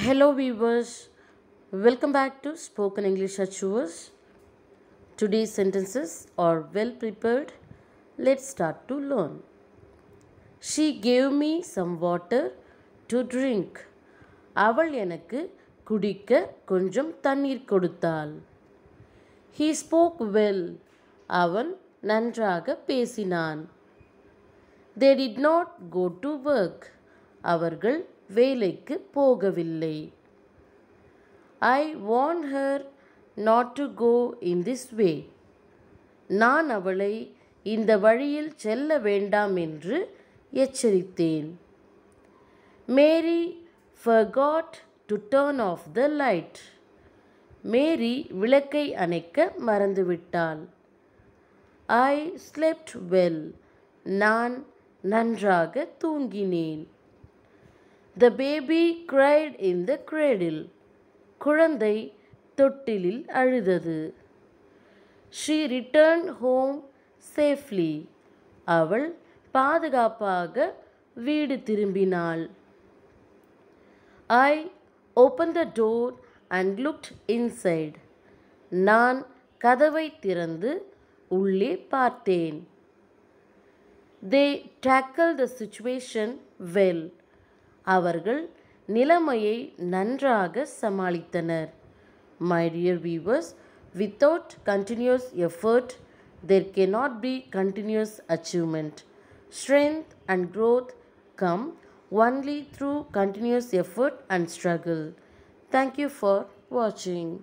Hello viewers, welcome back to Spoken English Achievers. Today's sentences are well prepared. Let's start to learn. She gave me some water to drink. அவள் எனக்கு குடிக்க கொஞ்சம் தண்ணீர் கொடுத்தாள் He spoke well. அவன் நன்றாக பேசினான் They did not go to work. அவர்கள் வேலைக்கு போகவில்லை ஐ வான் her not to go in this way நான் அவளை இந்த வழியில் செல்ல வேண்டாம் என்று எச்சரித்தேன் Mary forgot to turn off the light Mary விளக்கை அணைக்க மறந்துவிட்டாள் ஐ ஸ்லெப்ட் வெல் நான் நன்றாக தூங்கினேன் த பேபி கிரைட் இன் த கிரேடில் குழந்தை தொட்டிலில் அழுதது ஷீ ரிட்டர்ன் ஹோம் சேஃப்லி அவள் பாதுகாப்பாக வீடு திரும்பினாள் I open the door and looked inside நான் கதவை திறந்து உள்ளே பார்த்தேன் they tackle the situation well அவர்கள் நிலைமையை நன்றாக சமாளித்தனர் my dear viewers without continuous effort there cannot be continuous achievement strength and growth come only through continuous effort and struggle thank you for வாட்சிங்